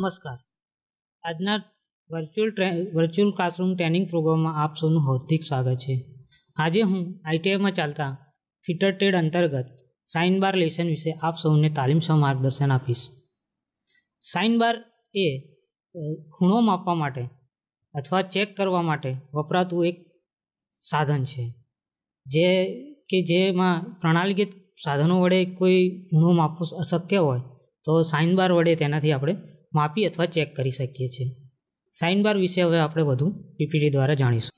નમસ્કાર આજના virtual virtual classroom training પ્રોગ્રામમાં આપ સૌનું હાર્દિક સ્વાગત છે આજે હું આઈટીઆઈમાં ચાલતા ફિટર ટ્રેડ અંતર્ગત સાઇન બાર લેસન વિશે આપ સૌને તાલીમ સહ માર્ગદર્શન આપીશ સાઇન બાર એ ખૂણો માપવા માટે અથવા ચેક કરવા માટે વપરાતું એક સાધન છે જે કે જેમાં પ્રણાલીગત સાધનો વડે કોઈ ખૂણો માપવું અશક્ય હોય તો સાઇન બાર વડે તેનાથી આપણે માપી અથવા ચેક કરી શકીએ છીએ સાઇન બાર વિશે હવે આપણે વધુ પીપીટી દ્વારા જાણીશું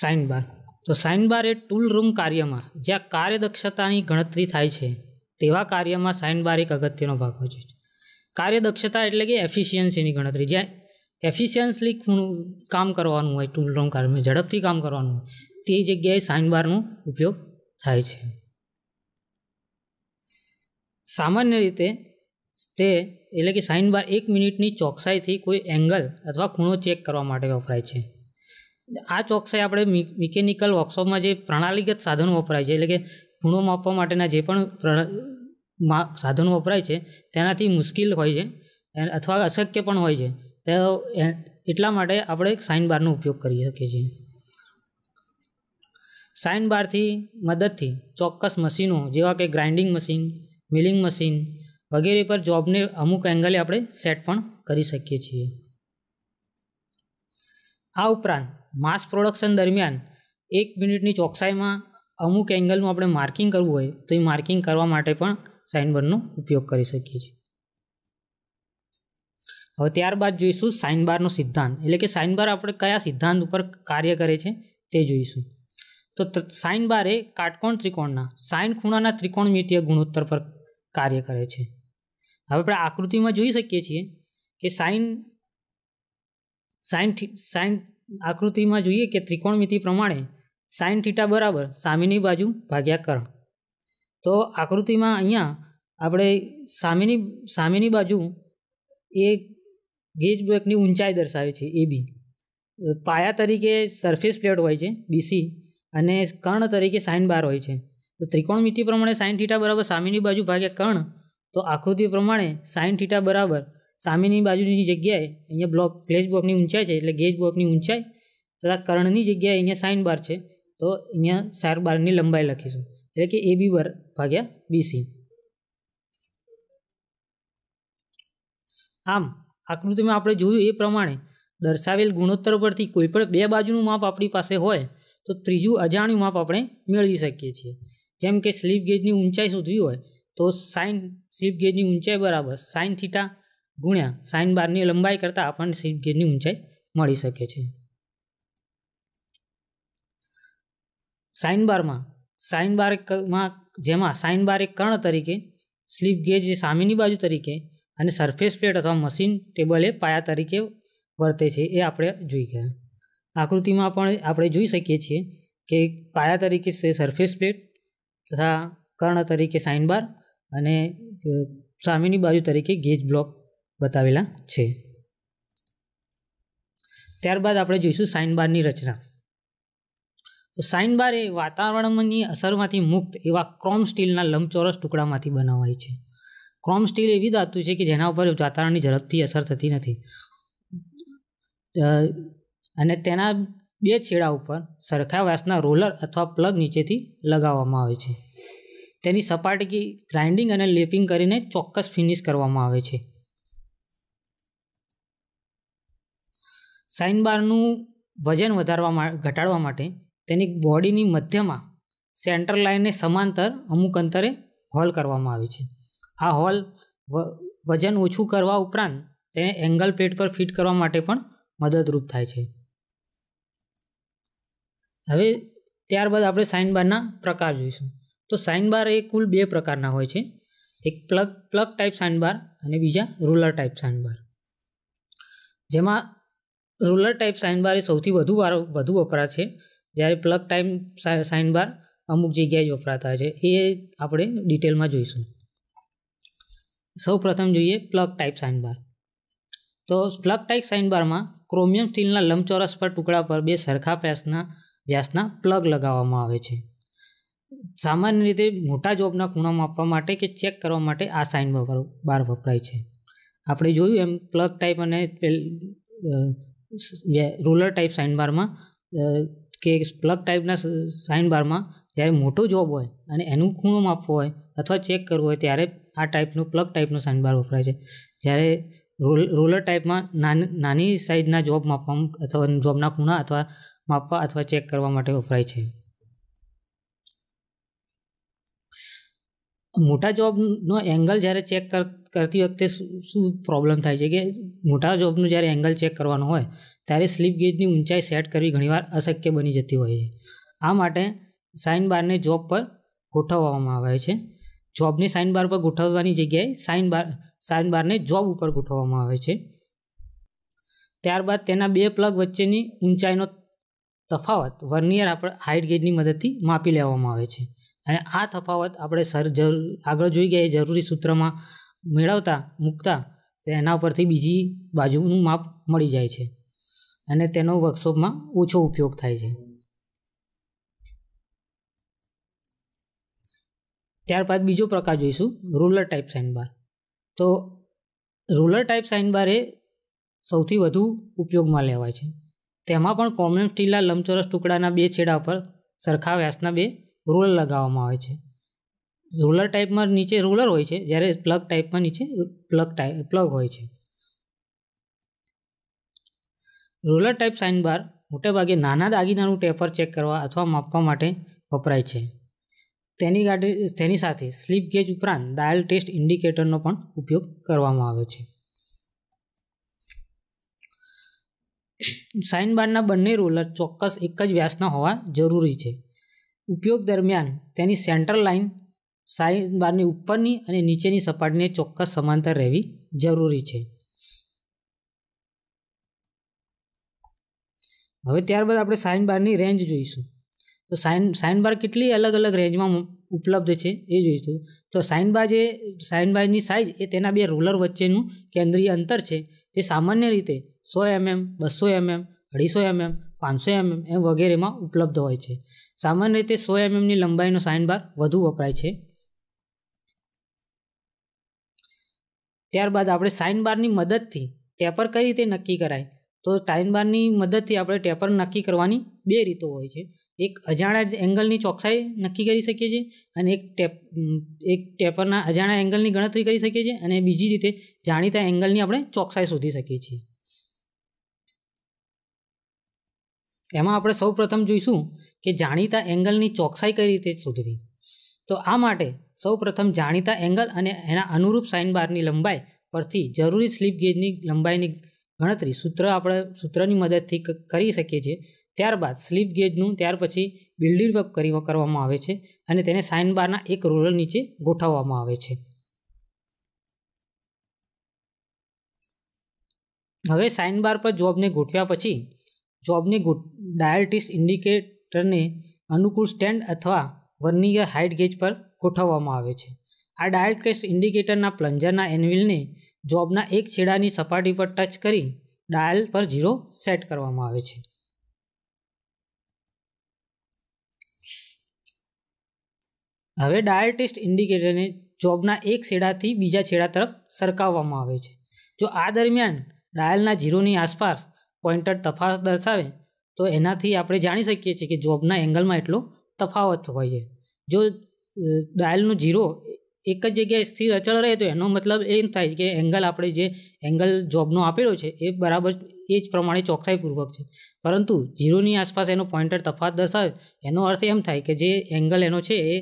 સાઇન બાર તો સાઇન બાર એ ટૂલ રૂમ કાર્યમાં જ્યાં કાર્યદક્ષતાની ગણતરી થાય છે તેવા કાર્યમાં સાઇન બાર એક અગત્યનો ભાગ હોય છે કાર્યદક્ષતા એટલે કે એફિશિયન્સીની ગણતરી જ્યાં એફિશિયન્સલી કામ કરવાનું હોય ટૂલ રૂમ કાર્યમાં ઝડપથી કામ કરવાનું હોય તે જગ્યાએ સાઇન બારનો ઉપયોગ થાય છે સામાન્ય રીતે તે એટલે કે સાઇન બાર એક મિનિટની ચોકસાઈથી કોઈ એંગલ અથવા ખૂણો ચેક કરવા માટે વપરાય છે આ ચોકસાઈ આપણે મિકેનિકલ વર્કશોપમાં જે પ્રણાલીગત સાધનો વપરાય છે એટલે કે ખૂણો માપવા માટેના જે પણ સાધનો વપરાય છે તેનાથી મુશ્કેલ હોય છે અથવા અશક્ય પણ હોય છે તો એટલા માટે આપણે સાઇન બારનો ઉપયોગ કરી શકીએ છીએ સાઇન બારથી મદદથી ચોક્કસ મશીનો જેવા કે ગ્રાઇન્ડિંગ મશીન મિલિંગ મશીન વગેરે પર જોબને અમુક એંગલે આપણે સેટ પણ કરી શકીએ છીએ આ ઉપરાંત માસ પ્રોડક્શન દરમિયાન એક મિનિટની ચોકસાઈમાં અમુક એંગલનું આપણે માર્કિંગ કરવું હોય તો એ માર્કિંગ કરવા માટે પણ સાઇન બરનો ઉપયોગ કરી શકીએ છીએ હવે ત્યારબાદ જોઈશું સાઇન બારનો સિદ્ધાંત એટલે કે સાઇન આપણે કયા સિદ્ધાંત ઉપર કાર્ય કરે છે તે જોઈશું તો સાઇન બાર એ કાટકોણ ત્રિકોણના સાઇન ખૂણાના ત્રિકોણમિતીય ગુણોત્તર પર કાર્ય કરે છે હવે આપણે આકૃતિમાં જોઈ શકીએ છીએ કે સાઇન સાઇન સાઇન આકૃતિમાં જોઈએ કે ત્રિકોણમિતિ પ્રમાણે સાઇન થીટા બરાબર સામેની બાજુ ભાગ્યા કર્ણ તો આકૃતિમાં અહીંયા આપણે સામેની સામેની બાજુ એ ગેજ બ્રેકની ઊંચાઈ દર્શાવે છે એ બી પાયા તરીકે સરફેસ પ્લેટ હોય છે બીસી અને કર્ણ તરીકે સાઇન બાર હોય છે તો ત્રિકોણમિતિ પ્રમાણે સાઇન થીટા બરાબર સામેની બાજુ ભાગ્યા કર્ણ તો આકૃતિ પ્રમાણે સાઇન થીટા બરાબર સામેની બાજુની જગ્યાએ અહીંયા બ્લોક ગ્લેજ બ્લોકની ઊંચાઈ છે એટલે ગેજ બ્લોકની ઊંચાઈ તથા કર્ણની જગ્યાએ અહીંયા સાઇન બાર છે તો અહીંયા સાર બારની લંબાઈ લખીશું એટલે કે એ બી બાર ભાગ્યા બીસી આમ આકૃતિમાં આપણે જોયું એ પ્રમાણે દર્શાવેલ ગુણોત્તર પરથી કોઈપણ બે બાજુનું માપ આપણી પાસે હોય તો ત્રીજું અજાણ્યું માપ આપણે મેળવી શકીએ છીએ જેમ કે સ્લીપ ગેજની ઊંચાઈ શોધવી હોય તો સાઇન સ્લીપ ગેજની ઊંચાઈ બરાબર સાઇન થીટા ગુણ્યા સાઇન બારની લંબાઈ કરતાં આપણને સ્લીપ ગેજની ઊંચાઈ મળી શકે છે સાઇન બારમાં સાઇન બારમાં જેમાં સાઇન બાર એક કર્ણ તરીકે સ્લીપ ગેજ સામેની બાજુ તરીકે અને સરફેસ પ્લેટ અથવા મશીન ટેબલ એ પાયા તરીકે વર્તે છે એ આપણે જોઈ ગયા આકૃતિમાં પણ આપણે જોઈ શકીએ છીએ કે પાયા તરીકે સરફેસ પ્લેટ તથા કર્ણ તરીકે સાઇન અને સામેની બાજુ તરીકે ગેજ બ્લોક બતાવેલા છે ત્યારબાદ આપણે જોઈશું સાઇન રચના તો સાઇન એ વાતાવરણની અસરમાંથી મુક્ત એવા ક્રોમ સ્ટીલના લંબચોરસ ટુકડામાંથી બનાવાય છે ક્રોમ સ્ટીલ એવી ધાતુ છે કે જેના ઉપર વાતાવરણની ઝડપથી અસર થતી નથી અને તેના બે છેડા ઉપર સરખા વ્યાસના રોલર અથવા પ્લગ નીચેથી લગાવવામાં આવે છે તેની સપાટી ગ્રાઇન્ડિંગ અને લેપિંગ કરીને ચોક્કસ ફિનિશ કરવામાં આવે છે સાઇન બારનું વજન વધારવા ઘટાડવા માટે તેની બોડીની મધ્યમાં સેન્ટર લાઇનને સમાંતર અમુક અંતરે હોલ કરવામાં આવે છે આ હોલ વજન ઓછું કરવા ઉપરાંત તેને એંગલ પ્લેટ પર ફિટ કરવા માટે પણ મદદરૂપ થાય છે હવે ત્યારબાદ આપણે સાઇન બારના પ્રકાર જોઈશું તો સાઇન બાર એ કુલ બે પ્રકારના હોય છે એક plug plug type sine bar અને બીજા રૂલર ટાઈપ સાઇન બાર જેમાં રૂલર ટાઈપ સાઇન બાર એ સૌથી વધુ વાર વધુ વપરાય છે જ્યારે પ્લગ ટાઈપ સાઇન બાર અમુક જગ્યાએ જ વપરાતા હોય છે એ આપણે ડિટેલમાં જોઈશું સૌ પ્રથમ જોઈએ પ્લગ ટાઈપ સાઇન બાર તો પ્લગ ટાઈપ સાઇન બારમાં ક્રોમિયમ સ્ટીલના લંબચોરસ પર ટુકડા પર બે સરખા પેસના વ્યાસના પ્લગ લગાવવામાં આવે છે સામાન્ય રીતે મોટા જોબના ખૂણા માપવા માટે કે ચેક કરવા માટે આ સાઇન બાર વપરાય છે આપણે જોયું એમ પ્લગ ટાઈપ અને રૂલર ટાઈપ સાઇન બારમાં કે પ્લગ ટાઈપના સાઇન બારમાં જ્યારે મોટો જોબ હોય અને એનું ખૂણો માપવું હોય અથવા ચેક કરવું હોય ત્યારે આ ટાઈપનું પ્લગ ટાઈપનું સાઇન બાર વપરાય છે જ્યારે રૂલર ટાઈપમાં નાની સાઇઝના જોબ માપવા અથવા જોબના ખૂણા અથવા માપવા અથવા ચેક કરવા માટે વપરાય છે મોટા જોબનો એંગલ જ્યારે ચેક કરતી વખતે શું પ્રોબ્લેમ થાય છે કે મોટા જોબનું જ્યારે એંગલ ચેક કરવાનો હોય ત્યારે સ્લીપ ગેજની ઊંચાઈ સેટ કરવી ઘણીવાર અશક્ય બની જતી હોય છે આ માટે સાઇન બારને જોબ પર ગોઠવવામાં આવે છે જોબને સાઇન બાર પર ગોઠવવાની જગ્યાએ સાઇન બાર સાઇન બારને જોબ ઉપર ગોઠવવામાં આવે છે ત્યારબાદ તેના બે પ્લગ વચ્ચેની ઊંચાઈનો તફાવત વર્નિયર આપણે હાઇટ ગેજની મદદથી માપી લેવામાં આવે છે અને આ તફાવત આપણે સર જરૂર આગળ જોઈ ગયા એ જરૂરી સૂત્રમાં મેળવતા મૂકતા એના પરથી બીજી બાજુનું માપ મળી જાય છે અને તેનો વર્કશોપમાં ઓછો ઉપયોગ થાય છે ત્યારબાદ બીજો પ્રકાર જોઈશું રૂલર ટાઈપ સાઇનબાર તો રૂલર ટાઈપ સાઇનબાર એ સૌથી વધુ ઉપયોગમાં લેવાય છે તેમાં પણ કોમન સ્ટીલના લંબચોરસ ટુકડાના બે છેડા પર સરખા વ્યાસના બે રોલર લગાવવામાં આવે છે રોલર ટાઈપમાં નીચે રૂલર હોય છે જ્યારે પ્લગ ટાઈપમાં નીચે પ્લગ ટાઈપ પ્લગ હોય છે રોલર ટાઈપ સાઇન બાર મોટેભાગે નાના દાગીનાનું ટેપર ચેક કરવા અથવા માપવા માટે વપરાય છે તેની ગાડી તેની સાથે સ્લીપ ગેજ ઉપરાંત ડાયલ ટેસ્ટ ઇન્ડિકેટરનો પણ ઉપયોગ કરવામાં આવે છે સાઇન બારના બંને રોલર ચોક્કસ એક જ વ્યાસના હોવા જરૂરી છે ઉપયોગ દરમિયાન તેની સેન્ટ્રલ લાઇન સાઇન બારની ઉપરની અને નીચેની સપાટીને ચોક્કસ સમાંતર રહેવી જરૂરી છે હવે ત્યારબાદ આપણે સાઇન બારની રેન્જ જોઈશું તો સાઇન સાઇન બાર કેટલી અલગ અલગ રેન્જમાં ઉપલબ્ધ છે એ જોઈશું તો સાઇન બાર જે સાઇન બારની સાઇઝ એ તેના બે રોલર વચ્ચેનું કેન્દ્રીય અંતર છે જે સામાન્ય રીતે સો એમએમ mm, બસો એમએમ mm, અઢીસો એમએમ mm, પાંચસો એમએમ એમ વગેરેમાં ઉપલબ્ધ હોય છે સામાન્ય રીતે સો એમએમની લંબાઈનો સાઇન બાર વધુ વપરાય છે ત્યારબાદ આપણે સાઇન બારની મદદથી ટેપર કઈ રીતે નક્કી કરાય તો સાઇન બારની મદદથી આપણે ટેપર નક્કી કરવાની બે રીતો હોય છે એક અજાણ્યા એંગલની ચોકસાઈ નક્કી કરી શકીએ છીએ અને એક ટેપ એક ટેપરના અજાણા એંગલની ગણતરી કરી શકીએ છીએ અને બીજી રીતે જાણીતા એંગલની આપણે ચોકસાઈ શોધી શકીએ છીએ એમાં આપણે સૌ પ્રથમ જોઈશું કે જાણીતા એંગલની ચોકસાઈ કઈ રીતે શોધવી તો આ માટે સૌ પ્રથમ જાણીતા એંગલ અને એના અનુરૂપ સાઇન બારની લંબાઈ પરથી જરૂરી સ્લીપ ગેજની લંબાઈની ગણતરી સૂત્ર આપણે સૂત્રની મદદથી કરી શકીએ છીએ ત્યારબાદ સ્લીપ ગેજનું ત્યાર પછી બિલ્ડિંગ વર્ક કરી કરવામાં આવે છે અને તેને સાઇન બારના એક રોલર નીચે ગોઠવવામાં આવે છે હવે સાઇન બાર પર જોબને ગોઠવ્યા પછી જોબને ગુટ ડાયાલિટીસ ઇન્ડિકેટરને અનુકૂળ સ્ટેન્ડ અથવા વર્નિયર હાઇટ ગેજ પર ગોઠવવામાં આવે છે આ ડાયાલિટીસ ઇન્ડિકેટરના પ્લન્જરના એનવિલને જોબના એક છેડાની સપાટી પર ટચ કરી ડાયલ પર ઝીરો સેટ કરવામાં આવે છે હવે ડાયલ ટેસ્ટ ઇન્ડિકેટરને જોબના એક છેડાથી બીજા છેડા તરફ સરકાવવામાં આવે છે જો આ દરમિયાન ડાયલના ઝીરોની આસપાસ પોઈન્ટર તફાવત દર્શાવે તો એનાથી આપણે જાણી શકીએ છીએ કે જોબના એંગલમાં એટલો તફાવત હોય છે જો ડાયલનું જીરો એક જ જગ્યાએ સ્થિર અચળ રહે તો એનો મતલબ એમ થાય છે કે એંગલ આપણે જે એંગલ જોબનો આપેલો છે એ બરાબર એ જ પ્રમાણે ચોકસાઈપૂર્વક છે પરંતુ જીરોની આસપાસ એનો પોઈન્ટર તફાવત દર્શાવે એનો અર્થ એમ થાય કે જે એંગલ એનો છે એ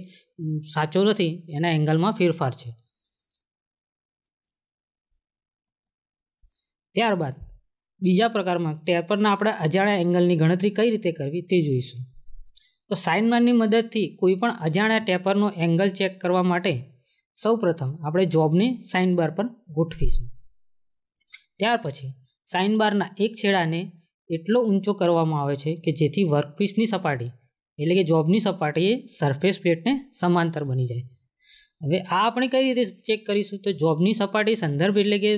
સાચો નથી એના એંગલમાં ફેરફાર છે ત્યારબાદ બીજા પ્રકારમાં ટેપરના આપણે અજાણ્યા એંગલની ગણતરી કઈ રીતે કરવી તે જોઈશું તો સાઇનમાનની મદદથી કોઈ પણ અજાણ્યા ટેપરનો એંગલ ચેક કરવા માટે સૌપ્રથમ આપણે જોબને સાઇન બાર પર ગોઠવીશું ત્યાર પછી સાઇન બારના એક છેડાને એટલો ઊંચો કરવામાં આવે છે કે જેથી વર્કપીસની સપાટી એટલે કે જોબની સપાટી એ સરફેસ પ્લેટને સમાંતર બની જાય હવે આ આપણે કઈ રીતે ચેક કરીશું તો જોબની સપાટી સંદર્ભ એટલે કે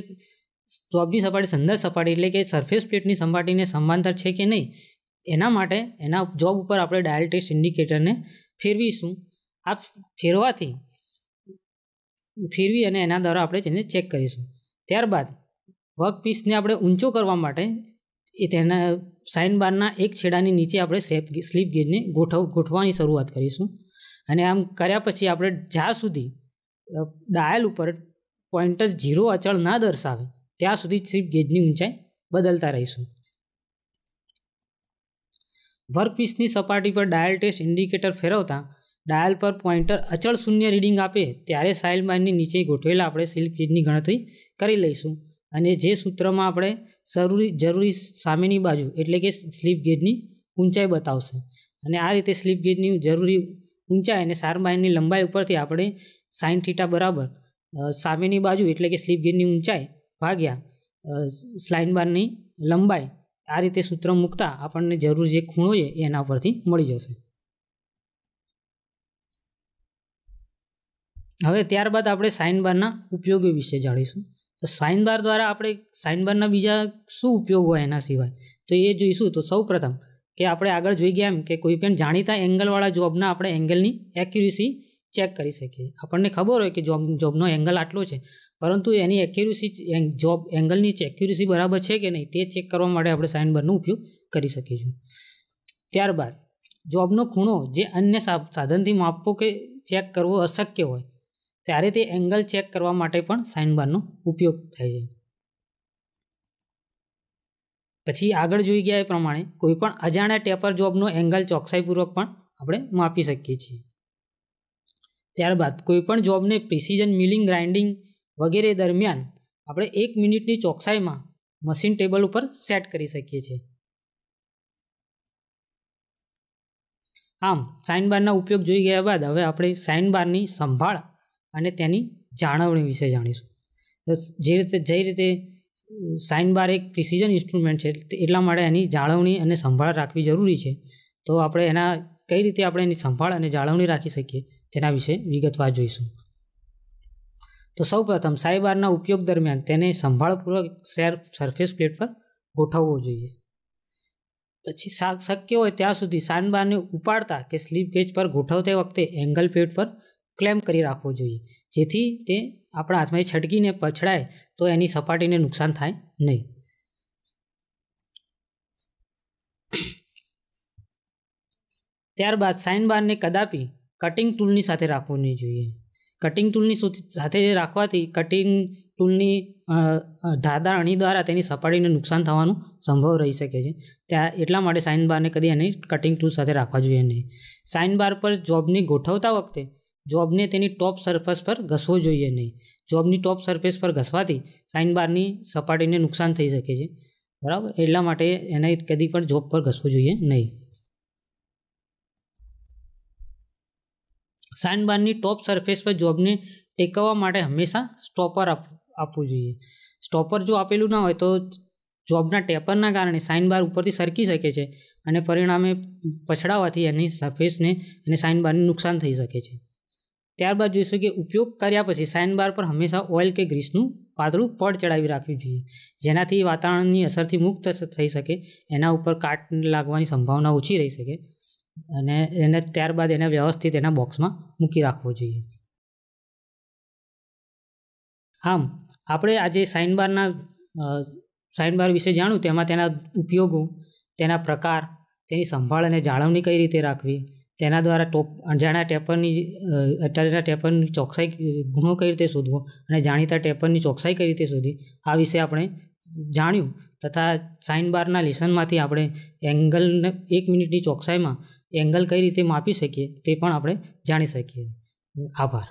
સ્ટોપની સપાટી સંદર સપાટી એટલે કે સરફેસ પ્લેટની સપાટીને સમાંતર છે કે નહીં એના માટે એના જોબ ઉપર આપણે ડાયલ ટેસ્ટ ઇન્ડિકેટરને ફેરવીશું આ ફેરવાથી ફેરવી અને એના દ્વારા આપણે તેને ચેક કરીશું ત્યારબાદ વર્કપીસને આપણે ઊંચો કરવા માટે એ તેના સાઇન બારના એક છેડાની નીચે આપણે સેફ સ્લીપ ગેજને ગોઠવ ગોઠવાની શરૂઆત કરીશું અને આમ કર્યા પછી આપણે જ્યાં સુધી ડાયલ ઉપર પોઈન્ટર ઝીરો અચળ ના દર્શાવે ત્યાં સુધી સ્લીપ ગેજની ઊંચાઈ બદલતા રહીશું વર્કપીસની સપાટી પર ડાયલ ટેસ્ટ ઇન્ડિકેટર ફેરવતા ડાયલ પર પોઇન્ટર અચળ શૂન્ય રીડિંગ આપે ત્યારે સાઇલ માઇનની નીચે ગોઠવેલા આપણે સ્લીપ ગેજની ગણતરી કરી લઈશું અને જે સૂત્રમાં આપણે જરૂરી જરૂરી સામેની બાજુ એટલે કે સ્લીપ ગેજની ઊંચાઈ બતાવશે અને આ રીતે સ્લીપ ગેજની જરૂરી ઊંચાઈ અને સાર માઇનની લંબાઈ ઉપરથી આપણે સાઇન થીટા બરાબર સામેની બાજુ એટલે કે સ્લીપ ગેજની ઊંચાઈ ભાગ્યા સ્લાઇન બારની લંબાઈ આ રીતે સૂત્ર મૂકતા આપણને જરૂર જે ખૂણો છે એના પરથી મળી જશે હવે ત્યારબાદ આપણે સાઇન બારના ઉપયોગો વિશે જાણીશું તો સાઇન બાર દ્વારા આપણે સાઇન બારના બીજા શું ઉપયોગ હોય એના સિવાય તો એ જોઈશું તો સૌ પ્રથમ કે આપણે આગળ જોઈ ગયા એમ કે કોઈ પણ જાણીતા એંગલવાળા જોબના આપણે એંગલની એક્યુરેસી ચેક કરી શકીએ આપણને ખબર હોય કે જોબ જોબનો એંગલ આટલો છે પરંતુ એની એક્યુરેસી જોબ એંગલની એક્યુરેસી બરાબર છે કે નહીં તે ચેક કરવા માટે આપણે સાઇન બરનો ઉપયોગ કરી શકીશું ત્યારબાદ જોબનો ખૂણો જે અન્ય સાધનથી માપવો કે ચેક કરવો અશક્ય હોય ત્યારે તે એંગલ ચેક કરવા માટે પણ સાઇન બારનો ઉપયોગ થાય છે પછી આગળ જોઈ ગયા એ પ્રમાણે કોઈપણ અજાણ્યા ટેપર જોબનો એંગલ ચોકસાઈપૂર્વક પણ આપણે માપી શકીએ છીએ ત્યારબાદ કોઈપણ જોબને પ્રિસિઝન મિલિંગ ગ્રાઇન્ડિંગ વગેરે દરમિયાન આપણે એક મિનિટની ચોકસાઈમાં મશીન ટેબલ ઉપર સેટ કરી શકીએ છીએ આમ સાઇન બારના ઉપયોગ જોઈ ગયા બાદ હવે આપણે સાઇન બારની સંભાળ અને તેની જાળવણી વિશે જાણીશું જે રીતે જે રીતે સાઇન બાર એક પ્રિસિઝન ઇન્સ્ટ્રુમેન્ટ છે એટલા માટે એની જાળવણી અને સંભાળ રાખવી જરૂરી છે તો આપણે એના કઈ રીતે આપણે એની સંભાળ અને જાળવણી રાખી શકીએ તેના વિશે વિગતવાર જોઈશું તો સૌપ્રથમ સાઇબારના ઉપયોગ દરમિયાન તેને સંભાળપૂર્વક શેર સરફેસ પ્લેટ પર ગોઠવવો જોઈએ પછી શક્ય હોય ત્યાં સુધી સાનબારને ઉપાડતા કે સ્લીપ ગેજ પર ગોઠવતી વખતે એંગલ પ્લેટ પર ક્લેમ કરી રાખવો જોઈએ જેથી તે આપણા હાથમાંથી છટકીને પછડાય તો એની સપાટીને નુકસાન થાય નહીં ત્યારબાદ સાઇન બારને કદાપી કટિંગ ટૂલની સાથે રાખવું નહીં જોઈએ કટિંગ ટૂલની સાથે રાખવાથી કટિંગ ટૂલની ધાદા અણી દ્વારા તેની સપાટીને નુકસાન થવાનું સંભવ રહી શકે છે ત્યાં એટલા માટે સાઇન બારને કદી એને કટિંગ ટૂલ સાથે રાખવા જોઈએ નહીં સાઇન બાર પર જોબને ગોઠવતા વખતે જોબને તેની ટોપ સરફેસ પર ઘસવો જોઈએ નહીં જોબની ટોપ સરફેસ પર ઘસવાથી સાઇન બારની સપાટીને નુકસાન થઈ શકે છે બરાબર એટલા માટે એને કદી પણ જોબ પર ઘસવું જોઈએ નહીં સાઇનબારની ટોપ સરફેસ પર જોબને ટેકવવા માટે હંમેશા સ્ટોપર આપવું જોઈએ સ્ટોપર જો આપેલું ના હોય તો જોબના ટેપરના કારણે સાઇનબાર ઉપરથી સરકી શકે છે અને પરિણામે પછડાવાથી એની સરફેસને અને સાઇનબારને નુકસાન થઈ શકે છે ત્યારબાદ જોઈશું કે ઉપયોગ કર્યા પછી સાઇનબાર પર હંમેશા ઓઇલ કે ગ્રીસનું પાતળું પડ ચડાવી રાખવું જોઈએ જેનાથી વાતાવરણની અસરથી મુક્ત થઈ શકે એના ઉપર કાટ લાગવાની સંભાવના ઓછી રહી શકે અને એને ત્યારબાદ એને વ્યવસ્થિત એના બોક્સમાં મૂકી રાખવો જોઈએ આમ આપણે આજે સાઇનબારના સાઇનબાર વિશે જાણ્યું તેમાં તેના ઉપયોગો તેના પ્રકાર તેની સંભાળ અને જાળવણી કઈ રીતે રાખવી તેના દ્વારા ટોપ અજાણ્યા ટેપરની અજાણ્યા ટેપરની ચોકસાઈ ગુણો કઈ રીતે શોધવો અને જાણીતા ટેપરની ચોકસાઈ કઈ રીતે શોધી આ વિશે આપણે જાણ્યું તથા સાઇન બારના લેસનમાંથી આપણે એંગલને એક મિનિટની ચોકસાઈમાં એંગલ કઈ રીતે માપી શકીએ તે પણ આપણે જાણી શકીએ આભાર